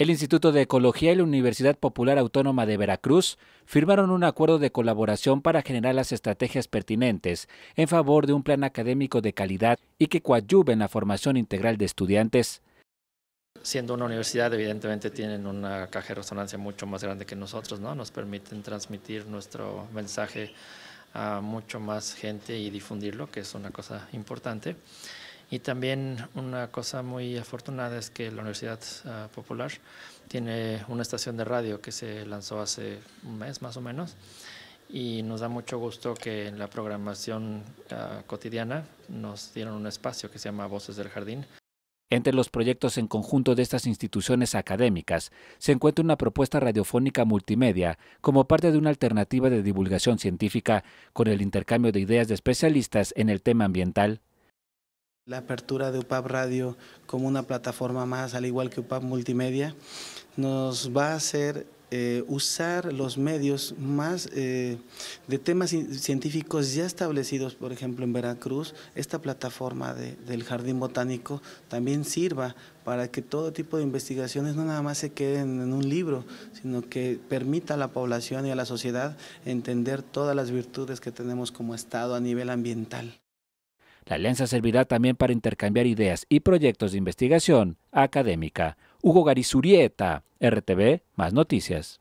El Instituto de Ecología y la Universidad Popular Autónoma de Veracruz firmaron un acuerdo de colaboración para generar las estrategias pertinentes en favor de un plan académico de calidad y que coadyuve en la formación integral de estudiantes. Siendo una universidad, evidentemente tienen una caja de resonancia mucho más grande que nosotros, ¿no? Nos permiten transmitir nuestro mensaje a mucho más gente y difundirlo, que es una cosa importante. Y también una cosa muy afortunada es que la Universidad ah, Popular tiene una estación de radio que se lanzó hace un mes más o menos y nos da mucho gusto que en la programación ah, cotidiana nos dieron un espacio que se llama Voces del Jardín. Entre los proyectos en conjunto de estas instituciones académicas se encuentra una propuesta radiofónica multimedia como parte de una alternativa de divulgación científica con el intercambio de ideas de especialistas en el tema ambiental la apertura de UPAP Radio como una plataforma más, al igual que UPAP Multimedia, nos va a hacer eh, usar los medios más eh, de temas científicos ya establecidos, por ejemplo en Veracruz, esta plataforma del Jardín Botánico también sirva para que todo tipo de investigaciones no nada más se queden en un libro, sino que permita a la población y a la sociedad entender todas las virtudes que tenemos como Estado a nivel ambiental. La alianza servirá también para intercambiar ideas y proyectos de investigación académica. Hugo Garizurieta, RTV, más noticias.